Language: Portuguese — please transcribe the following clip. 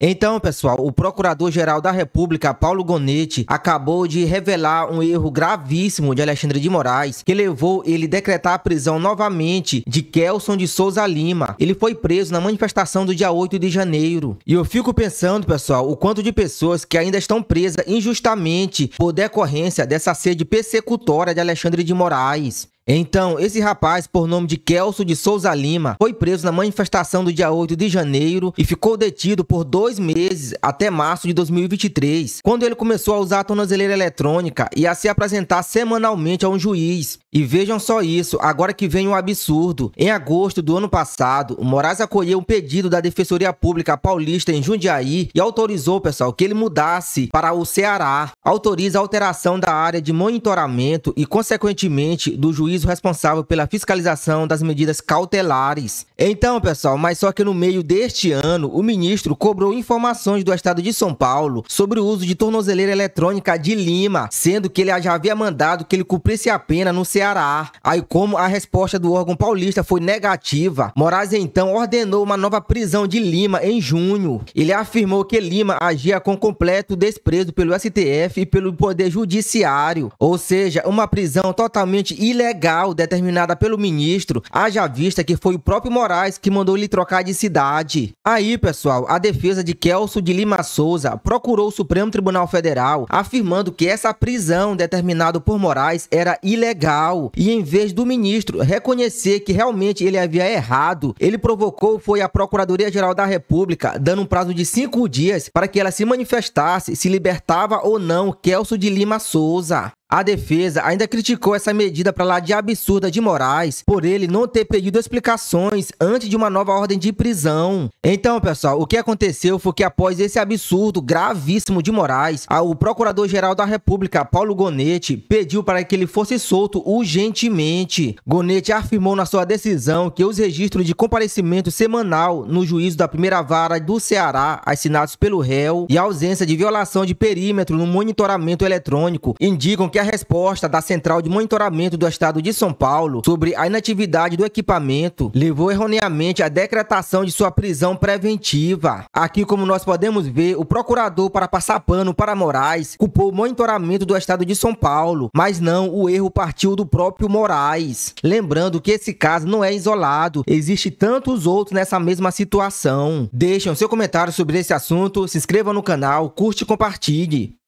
Então, pessoal, o Procurador-Geral da República, Paulo Gonetti, acabou de revelar um erro gravíssimo de Alexandre de Moraes, que levou ele a decretar a prisão novamente de Kelson de Souza Lima. Ele foi preso na manifestação do dia 8 de janeiro. E eu fico pensando, pessoal, o quanto de pessoas que ainda estão presas injustamente por decorrência dessa sede persecutória de Alexandre de Moraes. Então, esse rapaz, por nome de Kelso de Souza Lima, foi preso na manifestação do dia 8 de janeiro e ficou detido por dois meses até março de 2023, quando ele começou a usar a tornozeleira eletrônica e a se apresentar semanalmente a um juiz. E vejam só isso, agora que vem um absurdo. Em agosto do ano passado, o Moraes acolheu um pedido da Defensoria Pública Paulista em Jundiaí e autorizou, pessoal, que ele mudasse para o Ceará. Autoriza a alteração da área de monitoramento e, consequentemente, do juízo responsável pela fiscalização das medidas cautelares. Então, pessoal, mas só que no meio deste ano, o ministro cobrou informações do estado de São Paulo sobre o uso de tornozeleira eletrônica de Lima, sendo que ele já havia mandado que ele cumprisse a pena no Ceará Ceará. Aí, como a resposta do órgão paulista foi negativa, Moraes então ordenou uma nova prisão de Lima em junho. Ele afirmou que Lima agia com completo desprezo pelo STF e pelo Poder Judiciário, ou seja, uma prisão totalmente ilegal determinada pelo ministro, haja vista que foi o próprio Moraes que mandou ele trocar de cidade. Aí, pessoal, a defesa de Kelso de Lima Souza procurou o Supremo Tribunal Federal afirmando que essa prisão determinada por Moraes era ilegal. E em vez do ministro reconhecer que realmente ele havia errado, ele provocou foi a Procuradoria-Geral da República, dando um prazo de cinco dias para que ela se manifestasse se libertava ou não Kelso de Lima Souza. A defesa ainda criticou essa medida para lá de absurda de Moraes por ele não ter pedido explicações antes de uma nova ordem de prisão. Então, pessoal, o que aconteceu foi que após esse absurdo gravíssimo de Moraes, o Procurador-Geral da República, Paulo Gonetti, pediu para que ele fosse solto urgentemente. Gonetti afirmou na sua decisão que os registros de comparecimento semanal no juízo da primeira vara do Ceará, assinados pelo réu, e a ausência de violação de perímetro no monitoramento eletrônico indicam que que a resposta da Central de Monitoramento do Estado de São Paulo sobre a inatividade do equipamento levou erroneamente à decretação de sua prisão preventiva. Aqui, como nós podemos ver, o procurador para passar pano para Moraes culpou o monitoramento do Estado de São Paulo, mas não, o erro partiu do próprio Moraes. Lembrando que esse caso não é isolado, existe tantos outros nessa mesma situação. Deixem seu comentário sobre esse assunto, se inscreva no canal, curte e compartilhe.